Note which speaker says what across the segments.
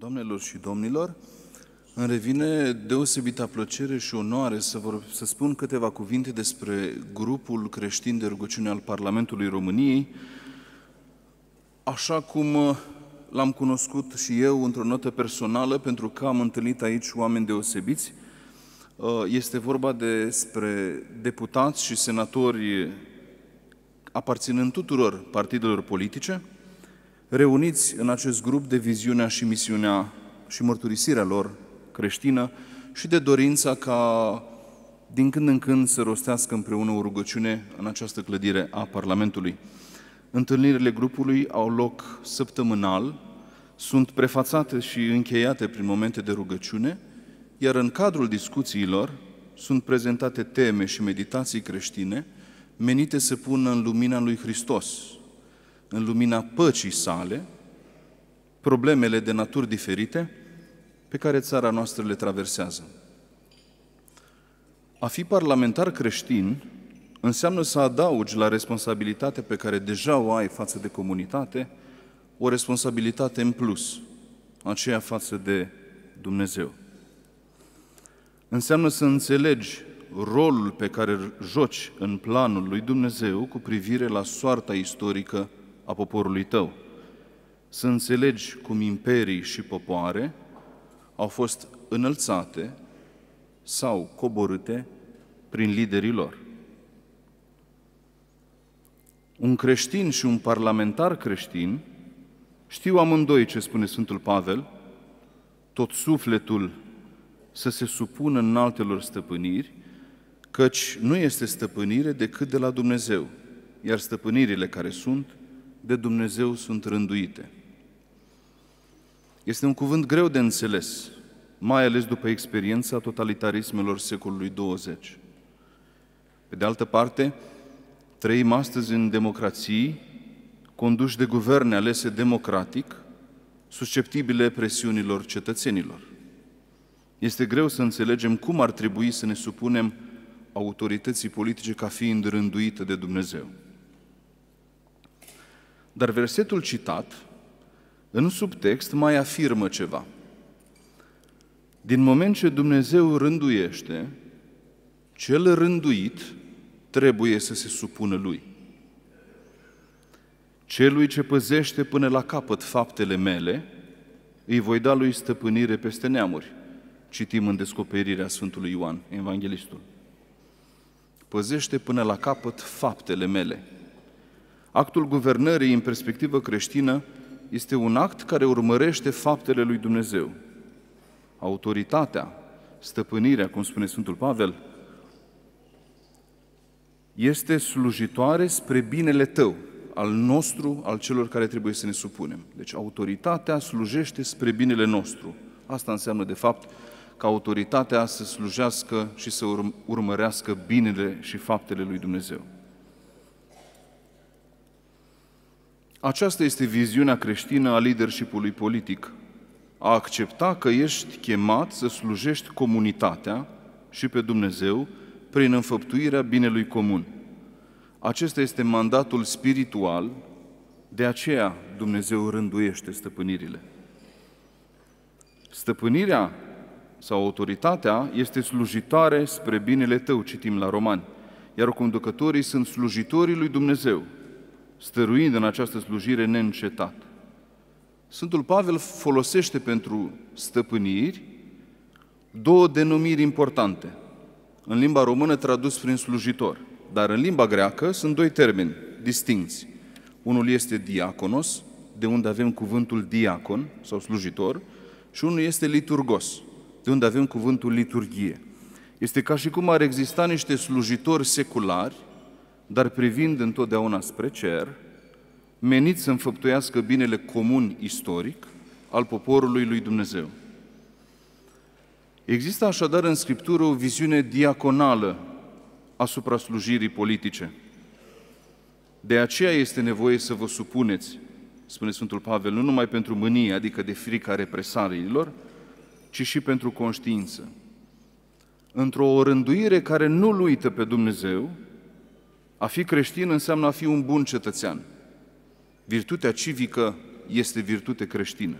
Speaker 1: Domnilor și domnilor, îmi revine deosebită plăcere și onoare să, vor, să spun câteva cuvinte despre grupul creștin de rugăciune al Parlamentului României, așa cum uh, l-am cunoscut și eu într-o notă personală, pentru că am întâlnit aici oameni deosebiți. Uh, este vorba despre deputați și senatori aparținând tuturor partidelor politice, reuniți în acest grup de viziunea și misiunea și mărturisirea lor creștină și de dorința ca din când în când să rostească împreună o rugăciune în această clădire a Parlamentului. Întâlnirile grupului au loc săptămânal, sunt prefațate și încheiate prin momente de rugăciune, iar în cadrul discuțiilor sunt prezentate teme și meditații creștine menite să pună în lumina lui Hristos, în lumina păcii sale, problemele de naturi diferite pe care țara noastră le traversează. A fi parlamentar creștin înseamnă să adaugi la responsabilitatea pe care deja o ai față de comunitate, o responsabilitate în plus, aceea față de Dumnezeu. Înseamnă să înțelegi rolul pe care îl joci în planul lui Dumnezeu cu privire la soarta istorică a poporului tău, să înțelegi cum imperii și popoare au fost înălțate sau coborâte prin liderii lor. Un creștin și un parlamentar creștin știu amândoi ce spune Sfântul Pavel, tot sufletul să se supună în altelor stăpâniri, căci nu este stăpânire decât de la Dumnezeu, iar stăpânirile care sunt de Dumnezeu sunt rânduite. Este un cuvânt greu de înțeles, mai ales după experiența totalitarismelor secolului 20. Pe de altă parte, trăim astăzi în democrații conduși de guverne alese democratic, susceptibile presiunilor cetățenilor. Este greu să înțelegem cum ar trebui să ne supunem autorității politice ca fiind rânduită de Dumnezeu. Dar versetul citat, în subtext, mai afirmă ceva. Din moment ce Dumnezeu rânduiește, cel rânduit trebuie să se supună lui. Celui ce păzește până la capăt faptele mele, îi voi da lui stăpânire peste neamuri. Citim în descoperirea Sfântului Ioan, Evanghelistul. Păzește până la capăt faptele mele. Actul guvernării în perspectivă creștină este un act care urmărește faptele lui Dumnezeu. Autoritatea, stăpânirea, cum spune Sfântul Pavel, este slujitoare spre binele tău, al nostru, al celor care trebuie să ne supunem. Deci autoritatea slujește spre binele nostru. Asta înseamnă, de fapt, ca autoritatea să slujească și să urmărească binele și faptele lui Dumnezeu. Aceasta este viziunea creștină a leadershipului politic. A accepta că ești chemat să slujești comunitatea și pe Dumnezeu prin înfăptuirea binelui comun. Acesta este mandatul spiritual, de aceea Dumnezeu rânduiește stăpânirile. Stăpânirea sau autoritatea este slujitoare spre binele tău, citim la Romani, iar conducătorii sunt slujitorii lui Dumnezeu, stăruind în această slujire neîncetată. Sfântul Pavel folosește pentru stăpâniri două denumiri importante. În limba română tradus prin slujitor, dar în limba greacă sunt doi termeni distinți. Unul este diaconos, de unde avem cuvântul diacon sau slujitor, și unul este liturgos, de unde avem cuvântul liturgie. Este ca și cum ar exista niște slujitori seculari dar privind întotdeauna spre cer, menit să înfăptuiască binele comun istoric al poporului lui Dumnezeu. Există așadar în Scriptură o viziune diaconală asupra slujirii politice. De aceea este nevoie să vă supuneți, spune Sfântul Pavel, nu numai pentru mânie, adică de frica represaliilor, ci și pentru conștiință. Într-o rânduire care nu-L uită pe Dumnezeu, a fi creștin înseamnă a fi un bun cetățean. Virtutea civică este virtute creștină.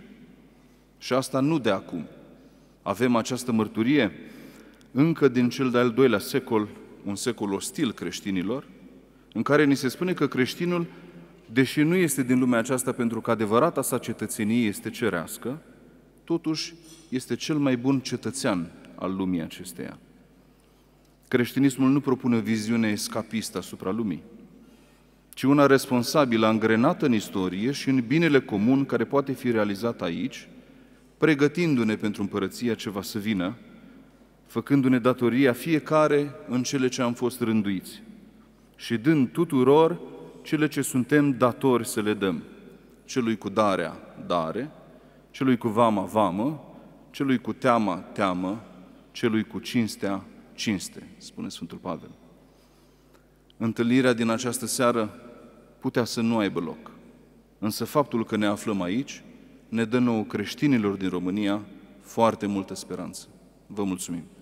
Speaker 1: Și asta nu de acum. Avem această mărturie încă din cel de-al doilea secol, un secol ostil creștinilor, în care ni se spune că creștinul, deși nu este din lumea aceasta pentru că adevărata sa cetățenie este cerească, totuși este cel mai bun cetățean al lumii acesteia. Creștinismul nu propune o viziune escapistă asupra lumii, ci una responsabilă, angrenată în istorie și în binele comun care poate fi realizat aici, pregătindu-ne pentru împărăția ce va să vină, făcându-ne datoria fiecare în cele ce am fost rânduiți și dând tuturor cele ce suntem datori să le dăm. Celui cu darea, dare, celui cu vama, vamă, celui cu teama, teamă, celui cu cinstea, cinste, spune Sfântul Pavel. Întâlnirea din această seară putea să nu aibă loc, însă faptul că ne aflăm aici ne dă nouă creștinilor din România foarte multă speranță. Vă mulțumim!